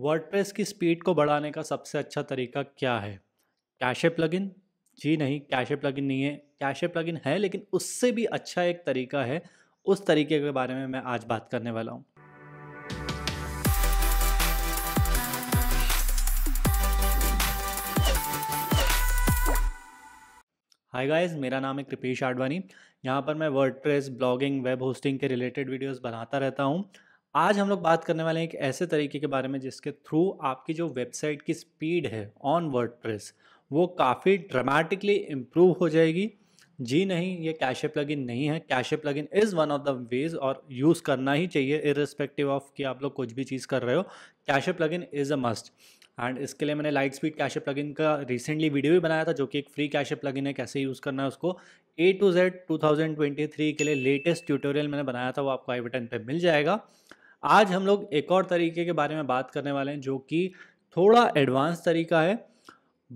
WordPress की speed को बढ़ाने का सबसे अच्छा तरीका क्या है कैशे प्लगइन जी नहीं कैशे प्लगइन नहीं है कैशे प्लगइन है लेकिन उससे भी अच्छा एक तरीका है उस तरीके के बारे में मैं आज बात करने वाला हूँ हाय गाइस मेरा नाम है कृपेश आडवाणी यहाँ पर मैं वर्ड ब्लॉगिंग वेब होस्टिंग के रिलेटेड वीडियोस बनाता रहता हूँ आज हम लोग बात करने वाले हैं एक ऐसे तरीके के बारे में जिसके थ्रू आपकी जो वेबसाइट की स्पीड है ऑन वर्ड वो काफ़ी ड्रामेटिकली इम्प्रूव हो जाएगी जी नहीं ये कैशे प्लगइन नहीं है cache plugin is one of the ways और यूज़ करना ही चाहिए इरिस्पेक्टिव ऑफ कि आप लोग कुछ भी चीज़ कर रहे हो cache plugin is a must and इसके लिए मैंने लाइट स्पीड कैशे प्लगइन का रिसेंटली वीडियो भी बनाया था जो कि एक फ्री कैशे प्लगइन है कैसे यूज़ करना है उसको ए टू जेड थ्री के लिए लेटेस्ट ट्यूटोरियल मैंने बनाया था वो आपको आई बटन पर मिल जाएगा आज हम लोग एक और तरीके के बारे में बात करने वाले हैं जो कि थोड़ा एडवांस तरीका है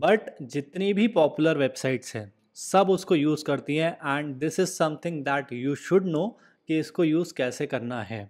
बट जितनी भी पॉपुलर वेबसाइट्स हैं सब उसको यूज़ करती हैं and this is something that you should know कि इसको यूज़ कैसे करना है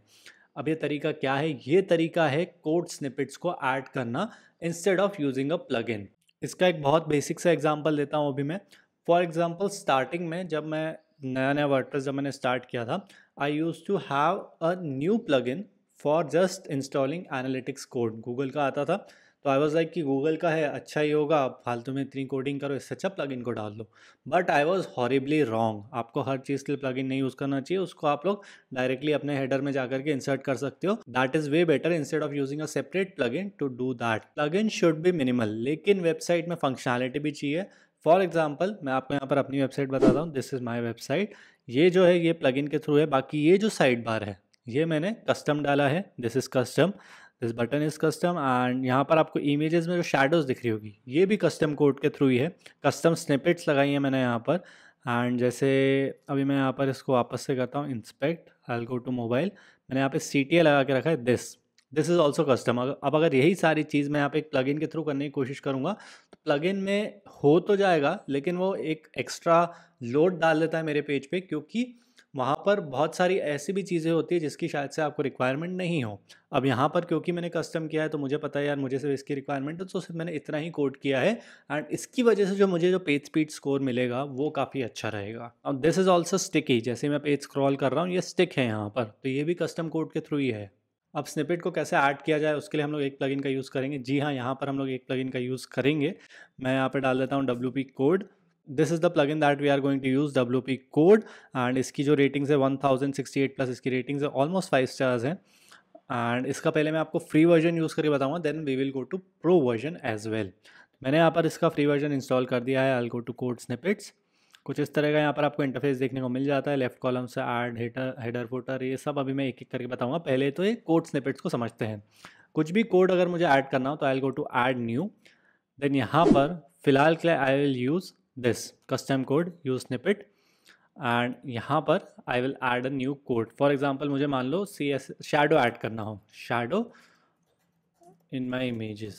अब ये तरीका क्या है ये तरीका है कोड स्निपिट्स को ऐड करना instead of using a in इसका एक बहुत बेसिक सा एग्जाम्पल देता हूँ अभी मैं फॉर एग्जाम्पल स्टार्टिंग में जब मैं नया नया वर्डप्रेस जब मैंने स्टार्ट किया था I used to have a new in for just installing analytics code Google का आता था तो आई वॉज लाइक कि गूगल का है अच्छा ही होगा आप फालतू में इतनी कोडिंग करो इससे अच्छा प्लग इन को डाल लो but I was horribly wrong आपको हर चीज़ के लिए प्लग इन नहीं यूज़ करना चाहिए उसको आप लोग डायरेक्टली अपने हेडर में जाकर के इंसर्ट कर सकते हो that is way better instead of using a separate plugin to do that plugin should भी मिनिमल लेकिन वेबसाइट में फंक्शनैलिटी भी चाहिए फॉर एग्जाम्पल मैं आपको यहाँ पर अपनी वेबसाइट बताता हूँ दिस इज़ माई वेबसाइट ये जो है ये प्लग इन के थ्रू है बाकी ये जो साइड बार है ये मैंने कस्टम डाला है this is custom this button is custom and यहाँ पर आपको इमेजेस में जो शेडोज़ दिख रही होगी ये भी कस्टम कोड के थ्रू ही है कस्टम स्नेपेट्स लगाई हैं मैंने यहाँ पर एंड जैसे अभी मैं यहाँ पर इसको वापस से करता हूँ inspect I go to mobile मैंने यहाँ पे सी लगा के रखा है this this is also custom अब अगर यही सारी चीज़ मैं यहाँ पे प्लग के थ्रू करने की कोशिश करूँगा तो प्लग में हो तो जाएगा लेकिन वो एक एक्स्ट्रा लोड डाल देता है मेरे पेज पे क्योंकि वहाँ पर बहुत सारी ऐसी भी चीज़ें होती है जिसकी शायद से आपको रिक्वायरमेंट नहीं हो अब यहाँ पर क्योंकि मैंने कस्टम किया है तो मुझे पता है यार मुझे सिर्फ इसकी रिक्वायरमेंट है तो सिर्फ मैंने इतना ही कोड किया है एंड इसकी वजह से जो मुझे जो पेज स्पीड स्कोर मिलेगा वो काफ़ी अच्छा रहेगा और दिस इज़ ऑल्सो स्टिकी जैसे मैं पेज स्क्रॉल कर रहा हूँ ये स्टिक है यहाँ पर तो ये भी कस्टम कोड के थ्रू ही है अब स्निपेट को कैसे ऐड किया जाए उसके लिए हम लोग एक प्लगइन का यूज़ करेंगे जी हाँ यहाँ पर हम लोग एक प्लगइन का यूज़ करेंगे मैं यहाँ पर डाल देता हूँ W code this is the in that we are going to use W P code and इसकी जो रेटिंग्स है one thousand sixty eight plus इसकी रेटिंग्स है ऑलमोस्ट फाइव स्टार्स हैं एंड इसका पहले मैं आपको फ्री वर्जन यूज़ करके बताऊँगा then we will go to pro version as well मैंने यहाँ पर इसका फ्री वर्जन इंस्टॉल कर दिया है I go to code snippets कुछ इस तरह का यहाँ पर आपको इंटरफेस देखने को मिल जाता है लेफ्ट कॉलम से एड हेटर हेडर फोटर ये सब अभी मैं एक एक करके बताऊँगा पहले तो ये कोड स्निपिट्स को समझते हैं कुछ भी कोड अगर मुझे ऐड करना हो तो I go to add new then यहाँ पर फिलहाल के लिए I will use this custom code you snippet and यहाँ पर I will add a new code for example मुझे मान लो सी एस शेडो एड करना हो शेडो इन माई इमेजेस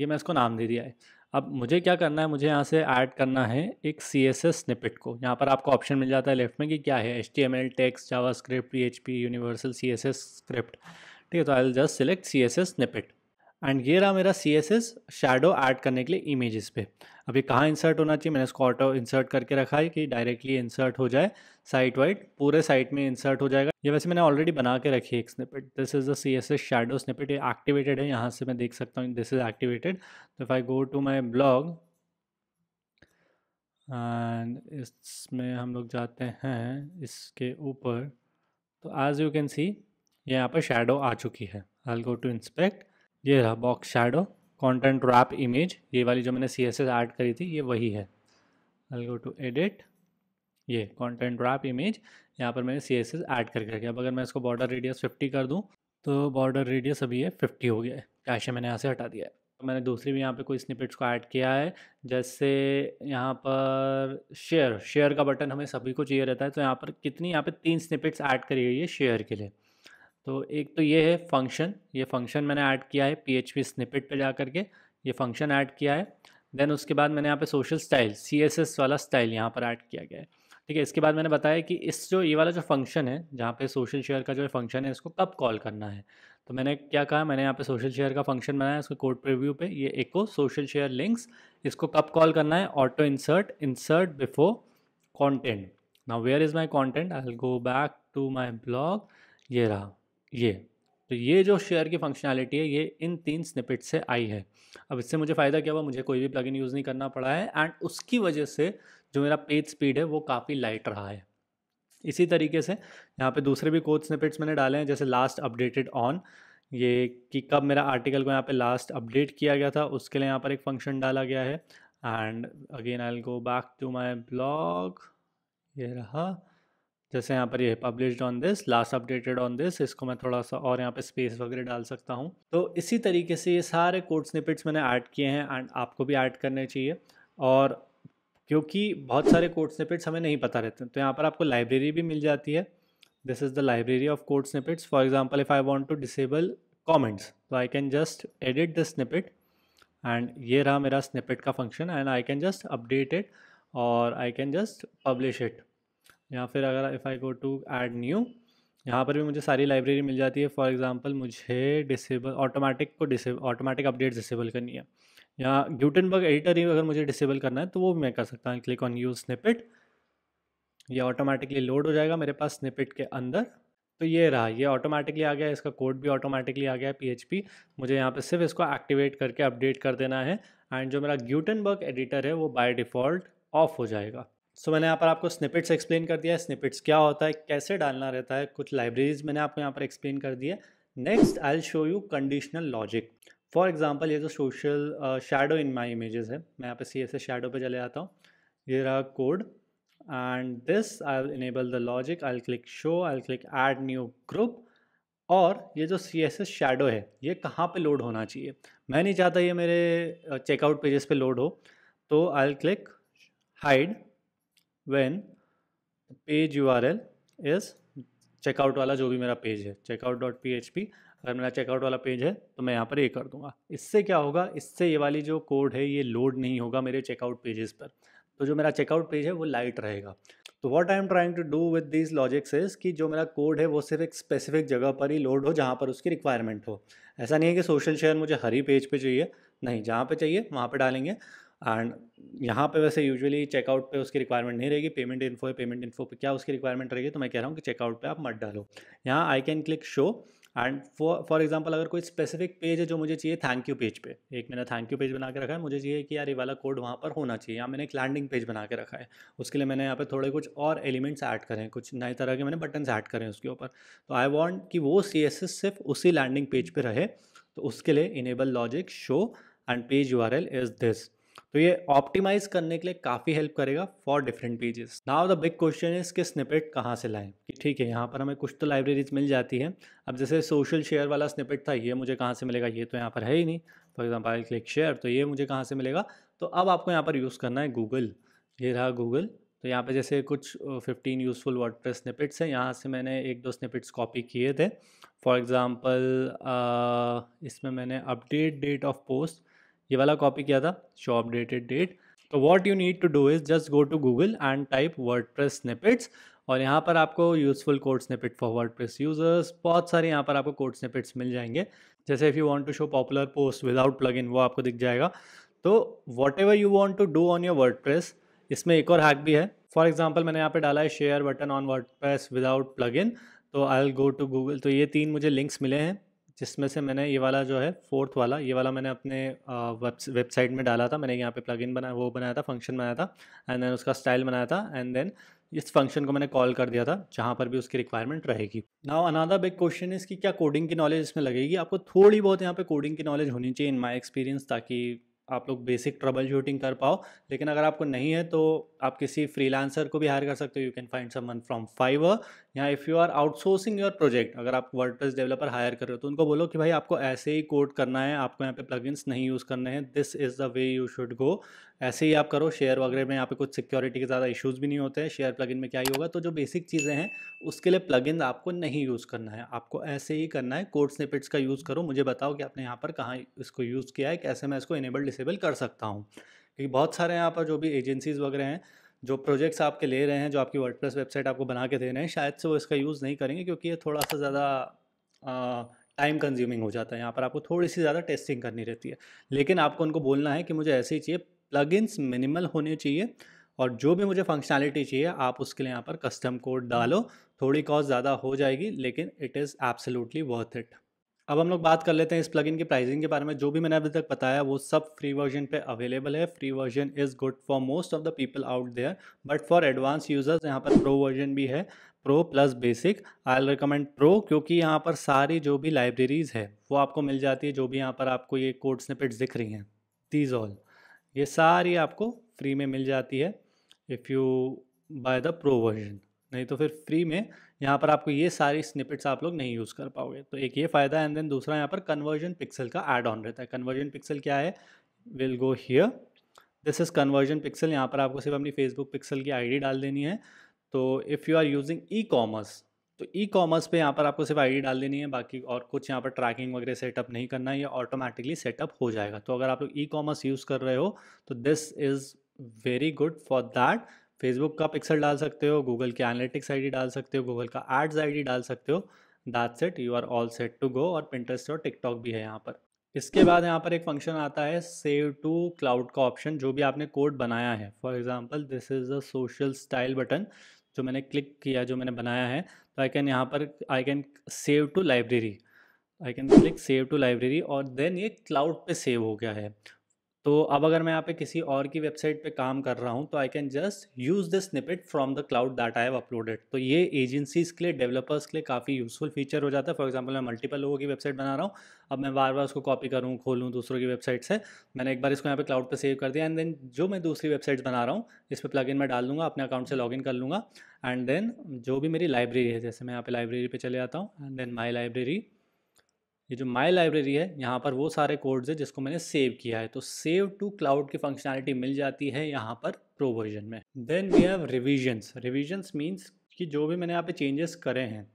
ये मैं इसको नाम दे दिया है अब मुझे क्या करना है मुझे यहाँ से ऐड करना है एक सी एस एस स्निपिट को यहाँ पर आपको ऑप्शन मिल जाता है लेफ्ट में कि क्या है H T M L text JavaScript P H P universal C S S script ठीक है तो I will just select C S S snippet and ये रहा मेरा C S S shadow add करने के लिए इमेजेस पे अभी कहाँ इंसर्ट होना चाहिए मैंने इसको ऑटो इंसर्ट करके रखा है कि डायरेक्टली इंसर्ट हो जाए साइट वाइड पूरे साइट में इंसर्ट हो जाएगा ये वैसे मैंने ऑलरेडी बना के रखी है एक snippet this is the C S S shadow snippet ये एक्टिवेटेड है यहाँ से मैं देख सकता हूँ दिस इज़ एक्टिवेटेड तो if I go to my blog and इसमें हम लोग जाते हैं इसके ऊपर तो एज़ यू कैन सी ये यहाँ पर शेडो आ चुकी है आई गो टू इंस्पेक्ट ये रहा box shadow content wrap image ये वाली जो मैंने सी एस एस ऐड करी थी ये वही है आई गो टू एडिट ये कंटेंट रैप इमेज यहाँ पर मैंने सी एस एस ऐड करके रखी अब अगर मैं इसको बॉर्डर रेडियस फिफ्टी कर दूँ तो बॉर्डर रेडियस अभी है फिफ्टी हो गया है कैश मैंने यहाँ से हटा दिया है तो मैंने दूसरी भी यहाँ पे कोई स्निपेट्स को ऐड किया है जैसे यहाँ पर शेयर शेयर का बटन हमें सभी को चाहिए रहता है तो यहाँ पर कितनी यहाँ पे तीन स्निपेट्स ऐड करी गई है शेयर के लिए तो एक तो ये है फंक्शन ये फंक्शन मैंने ऐड किया है पी एच पी स्निपेट पर जा करके ये फंक्शन ऐड किया है देन उसके बाद मैंने यहाँ पे social style C S S वाला स्टाइल यहाँ पर ऐड किया गया है ठीक है इसके बाद मैंने बताया कि इस जो ये वाला जो फंक्शन है जहाँ पे सोशल शेयर का जो फंक्शन है इसको कब कॉल करना है तो मैंने क्या कहा मैंने यहाँ पे सोशल शेयर का फंक्शन बनाया उसके कोड प्रिव्यू पे ये एको सोशल शेयर लिंक्स इसको कब कॉल करना है auto insert insert before content now where is my content I will go back to my blog ये रहा ये तो ये जो शेयर की फंक्शनैलिटी है ये इन तीन स्निपिट से आई है अब इससे मुझे फ़ायदा क्या हुआ मुझे कोई भी प्लगइन यूज़ नहीं करना पड़ा है एंड उसकी वजह से जो मेरा पेज स्पीड है वो काफ़ी लाइट रहा है इसी तरीके से यहाँ पे दूसरे भी कोड स्निपिट्स मैंने डाले हैं जैसे लास्ट अपडेटेड ऑन ये कि कब मेरा आर्टिकल को यहाँ पे लास्ट अपडेट किया गया था उसके लिए यहाँ पर एक फंक्शन डाला गया है and again I go back to my blog ये रहा जैसे यहाँ पर ये publish on this last updated on this इसको मैं थोड़ा सा और यहाँ पे स्पेस वगैरह डाल सकता हूँ तो इसी तरीके से ये सारे कोड स्निपिट्स मैंने ऐड किए हैं एंड आपको भी ऐड करने चाहिए और क्योंकि बहुत सारे कोड स्निपिट्स हमें नहीं पता रहते तो यहाँ पर आपको लाइब्रेरी भी मिल जाती है this is the library of code snippets for example if I want to disable comments तो I can just edit the snippet and ये रहा मेरा स्निपिट का function and I can just update it और I can just publish it या फिर अगर if I go to add new यहाँ पर भी मुझे सारी लाइब्रेरी मिल जाती है फॉर एग्जांपल मुझे डिसेबल ऑटोमेटिक को डिसेबल ऑटोमेटिक अपडेट डिसेबल करनी है या बर्ग एडिटर ही अगर मुझे डिसेबल करना है तो वो मैं कर सकता हूँ क्लिक ऑन यूज स्निपिट ये ऑटोमेटिकली लोड हो जाएगा मेरे पास स्निपिट के अंदर तो ये रहा ये ऑटोमेटिकली आ गया इसका कोड भी ऑटोमेटिकली आ गया पी मुझे यहाँ पर सिर्फ इसको एक्टिवेट करके अपडेट कर देना है एंड जो मेरा बर्ग एडिटर है वो बाय डिफ़ॉल्ट ऑफ हो जाएगा सो so, मैंने यहाँ पर आपको स्निपिट्स एक्सप्लेन कर दिया है स्निपिट्स क्या होता है कैसे डालना रहता है कुछ लाइब्रेरीज मैंने आपको यहाँ पर एक्सप्लेन कर दी है next I'll show you conditional logic for example ये जो social shadow in my images है मैं यहाँ पर सी एस एस शेडो पर चले जाता हूँ ये रहा code and this I enable the logic I click show I click add new group और ये जो सी एस एस शेडो है ये कहाँ पर लोड होना चाहिए मैं नहीं चाहता ये मेरे चेकआउट पेजेस पे लोड हो तो I click hide when the page URL is checkout वाला जो भी मेरा पेज है checkout dot P H P अगर मेरा चेकआउट वाला पेज है तो मैं यहाँ पर ये कर दूंगा इससे क्या होगा इससे ये वाली जो कोड है ये लोड नहीं होगा मेरे चेकआउट पेजेस पर तो जो मेरा चेकआउट पेज है वो लाइट रहेगा तो what I am trying to do with this logics is कि जो मेरा कोड है वो सिर्फ एक स्पेसिफिक जगह पर ही लोड हो जहाँ पर उसकी रिक्वायरमेंट हो ऐसा नहीं है कि सोशल शेयर मुझे हरी पेज पे चाहिए नहीं जहाँ पे चाहिए वहाँ पे डालेंगे एंड यहाँ पे वैसे यूजुअली चेकआउट पे उसकी रिक्वायरमेंट नहीं रहेगी पेमेंट इन्फो है पेमेंट इन्फो पे क्या उसकी रिक्वायरमेंट रहेगी तो मैं कह रहा हूँ कि चेकआउट पे आप मत डालो यहाँ I can click show and for for example अगर कोई स्पेसिफिक पेज है जो मुझे चाहिए थैंक यू पेज पे एक मैंने थैंक यू पेज बना के रखा है मुझे चाहिए कि यार ये वाला कोड वहाँ पर होना चाहिए या मैंने एक लैंडिंग पेज बना के रखा है उसके लिए मैंने यहाँ पे थोड़े कुछ और एलिमेंट्स ऐड करें कुछ नए तरह के मैंने बटन्स ऐड करें उसके ऊपर तो आई वॉन्ट कि वो सी एस एस सिर्फ उसी लैंडिंग पेज पर रहे तो उसके लिए enable logic show and page U R L is this तो ये ऑप्टिमाइज करने के लिए काफ़ी हेल्प करेगा for different pages now the big question is कि स्निपेट कहाँ से लाएं कि ठीक है यहाँ पर हमें कुछ तो लाइब्रेरीज मिल जाती है अब जैसे सोशल शेयर वाला स्निपेट था ये मुझे कहाँ से मिलेगा ये तो यहाँ पर है ही नहीं फॉर एग्जाम्पल क्लिक शेयर तो ये मुझे कहाँ से मिलेगा तो अब आपको यहाँ पर यूज़ करना है गूगल ये रहा गूगल तो यहाँ पे जैसे कुछ 15 यूज़फुल वर्ड प्रेस स्निपिट्स हैं यहाँ से मैंने एक दो स्निपिट्स कॉपी किए थे फॉर एग्ज़ाम्पल इसमें मैंने अपडेट डेट ऑफ पोस्ट ये वाला कॉपी किया था शो अपडेटेड डेट तो what you need to do is just go to Google and type WordPress snippets और यहाँ पर आपको useful code snippet for WordPress users बहुत सारे यहाँ पर आपको कोड स्निपिट्स मिल जाएंगे जैसे if you want to show popular post without plugin वो आपको दिख जाएगा तो whatever you want to do on your WordPress इसमें एक और हैक भी है फॉर एग्जाम्पल मैंने यहाँ पे डाला है share button on WordPress without plugin तो I'll go to Google तो ये तीन मुझे लिंक्स मिले हैं जिसमें से मैंने ये वाला जो है फोर्थ वाला ये वाला मैंने अपने वेबसाइट में डाला था मैंने यहाँ पे प्लगइन बनाया वो बनाया था फंक्शन बनाया था एंड देन उसका स्टाइल बनाया था एंड देन इस फंक्शन को मैंने कॉल कर दिया था जहाँ पर भी उसकी रिक्वायरमेंट रहेगी नाउ अनादर बिग क्वेश्चन इसकी क्या कोडिंग की नॉलेज इसमें लगेगी आपको थोड़ी बहुत यहाँ पे कोडिंग की नॉलेज होनी चाहिए इन माई एक्सपीरियंस ताकि आप लोग बेसिक ट्रबल शूटिंग कर पाओ लेकिन अगर आपको नहीं है तो आप किसी फ्रीलांसर को भी हायर कर सकते हो you can find one from Fiverr या if you are outsourcing your project अगर आप वर्डप्रेस डेवलपर हायर कर रहे हो तो उनको बोलो कि भाई आपको ऐसे ही कोड करना है आपको यहाँ पे प्लगइन्स नहीं यूज़ करने हैं this is the way you should go ऐसे ही आप करो शेयर वगैरह में यहाँ पे कुछ सिक्योरिटी के ज़्यादा इश्यूज भी नहीं होते हैं शेयर प्लगइन में क्या ही होगा तो जो बेसिक चीज़ें हैं उसके लिए प्लगइन आपको नहीं यूज़ करना है आपको ऐसे ही करना है कोड स्निपेट्स का यूज़ करो मुझे बताओ कि आपने यहाँ पर कहाँ इसको यूज़ किया है कैसे मैं इसको इनेबल डिसेबल कर सकता हूँ क्योंकि बहुत सारे यहाँ पर जो भी एजेंसीज़ वगैरह हैं जो प्रोजेक्ट्स आपके ले रहे हैं जो आपकी वर्ड वेबसाइट आपको बना के दे रहे हैं शायद से वो इसका यूज़ नहीं करेंगे क्योंकि ये थोड़ा सा ज़्यादा टाइम कंज्यूमिंग हो जाता है यहाँ पर आपको थोड़ी सी ज़्यादा टेस्टिंग करनी रहती है लेकिन आपको उनको बोलना है कि मुझे ऐसे ही चाहिए प्लगइन्स मिनिमल होने चाहिए और जो भी मुझे फंक्शनैलिटी चाहिए आप उसके लिए यहाँ पर कस्टम कोड डालो थोड़ी कॉस्ट ज़्यादा हो जाएगी लेकिन it is absolutely worth it अब हम लोग बात कर लेते हैं इस प्लगइन की प्राइसिंग के बारे में जो भी मैंने अभी तक बताया वो सब फ्री वर्जन पे अवेलेबल है free version is good for most of the people out there but for advance users यहाँ पर प्रो वर्जन भी है pro plus basic I recommend pro क्योंकि यहाँ पर सारी जो भी लाइब्रेरीज़ है वो आपको मिल जाती है जो भी यहाँ पर आपको ये कोड स्निपेट्स दिख रही हैं दीज ऑल ये सारी आपको फ्री में मिल जाती है if you buy the pro version नहीं तो फिर फ्री में यहाँ पर आपको ये सारी स्निपेट्स आप लोग नहीं यूज़ कर पाओगे तो एक ये फ़ायदा एंड देन दूसरा यहाँ पर कन्वर्जन पिक्सल का एड ऑन रहता है कन्वर्जन पिक्सल क्या है will go here this is conversion pixel यहाँ पर आपको सिर्फ अपनी फेसबुक पिक्सल की आईडी डाल देनी है तो if you are using e commerce तो ई कॉमर्स पे यहाँ पर आपको सिर्फ आईडी डाल देनी है बाकी और कुछ यहाँ पर ट्रैकिंग वगैरह सेटअप नहीं करना है ये ऑटोमेटिकली सेटअप हो जाएगा तो अगर आप लोग ई कॉमर्स यूज़ कर रहे हो तो this is very good for that Facebook का पिक्सल डाल सकते हो गूगल की एनालिटिक्स आईडी डाल सकते हो गूगल का एड्स आईडी डाल सकते हो that set you are all set to go और पिंटरेस्ट और टिकटॉक भी है यहाँ पर इसके बाद यहाँ पर एक फंक्शन आता है सेव टू क्लाउड का ऑप्शन जो भी आपने कोड बनाया है for example this is a social style button जो मैंने क्लिक किया जो मैंने बनाया है आई कैन यहाँ पर I can save to library I can click save to library और देन ये क्लाउड पे सेव हो गया है तो अब अगर मैं यहाँ पे किसी और की वेबसाइट पे काम कर रहा हूँ तो I can just use this snippet from the cloud that I have uploaded तो ये एजेंसीज़ के लिए डेवलपर्स के लिए काफ़ी यूजफुल फीचर हो जाता है फॉर एग्जांपल मैं मल्टीपल लोगों की वेबसाइट बना रहा हूँ अब मैं बार बार उसको कॉपी करूँ खोलूँ दूसरों की वेबसाइट से मैंने एक बार इसको यहाँ पे क्लाउड पर सेव कर दिया एंड देन जो मैं दूसरी वेबसाइट्स बना रहा हूँ इस पर प्लग मैं डाल दूँगा अपने अकाउंट से लॉगिन कर लूँगा एंड देन जो भी मेरी लाइब्रेरी है जैसे मैं यहाँ पे लाइब्रेरी पे चले जाता हूँ एंड देन माई लाइब्रेरी ये जो माई लाइब्रेरी है यहाँ पर वो सारे कोड्स है जिसको मैंने सेव किया है तो सेव टू क्लाउड की फंक्शनैलिटी मिल जाती है यहाँ पर प्रो वर्जन में then we have revisions revisions means कि जो भी मैंने यहाँ पे चेंजेस करे हैं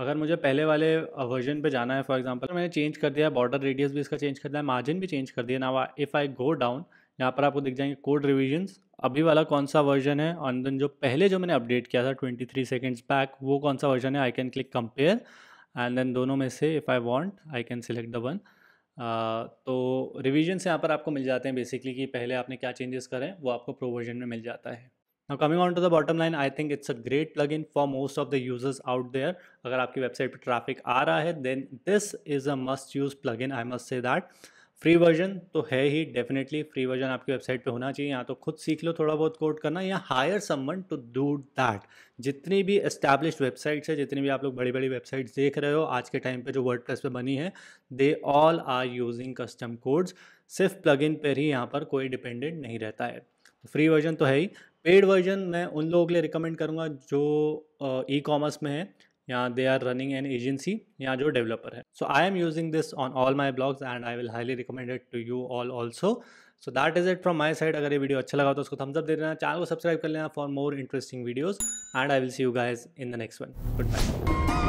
अगर मुझे पहले वाले वर्जन पे जाना है फॉर एग्जांपल मैंने चेंज कर दिया है बॉर्डर रेडियस भी इसका चेंज कर दिया है मार्जिन भी चेंज कर दिया ना इफ़ आई गो डाउन यहाँ पर आपको दिख जाएंगे कोड रिविजन्स अभी वाला कौन सा वर्जन है ऑन दिन जो पहले जो मैंने अपडेट किया था ट्वेंटी थ्री सेकेंड्स बैक वो कौन सा वर्जन है I can click compare and then दोनों में से if I want I can select the one तो रिविजन से यहाँ पर आपको मिल जाते हैं बेसिकली कि पहले आपने क्या चेंजेस करें वो आपको प्रोवर्जन में मिल जाता है now coming on to the bottom line I think it's a great plugin for most of the users out there अगर आपकी वेबसाइट पर ट्राफिक आ रहा है then this is a must use plugin I must say that free version तो है ही definitely free version आपकी वेबसाइट पे होना चाहिए या तो खुद सीख लो थोड़ा बहुत कोड करना या hire someone to do that जितनी भी एस्टैब्लिश वेबसाइट्स है जितनी भी आप लोग बड़ी बड़ी वेबसाइट्स देख रहे हो आज के टाइम पे जो वर्ड पे बनी है they all are using custom codes सिर्फ प्लग इन पर ही यहाँ पर कोई डिपेंडेंट नहीं रहता है फ्री तो वर्जन तो है ही पेड वर्जन मैं उन लोगों के लिए रिकमेंड करूँगा जो ई uh, कॉमर्स में है यहाँ they are running an agency यहाँ जो डेवलपर है so I am using this on all my blogs and I will highly recommended to you all also so that is it from my side अगर ये video अच्छा लगा तो उसको Thums up दे देना चैनल को सब्सक्राइब कर लेना for more interesting videos and I will see you guys in the next one good bye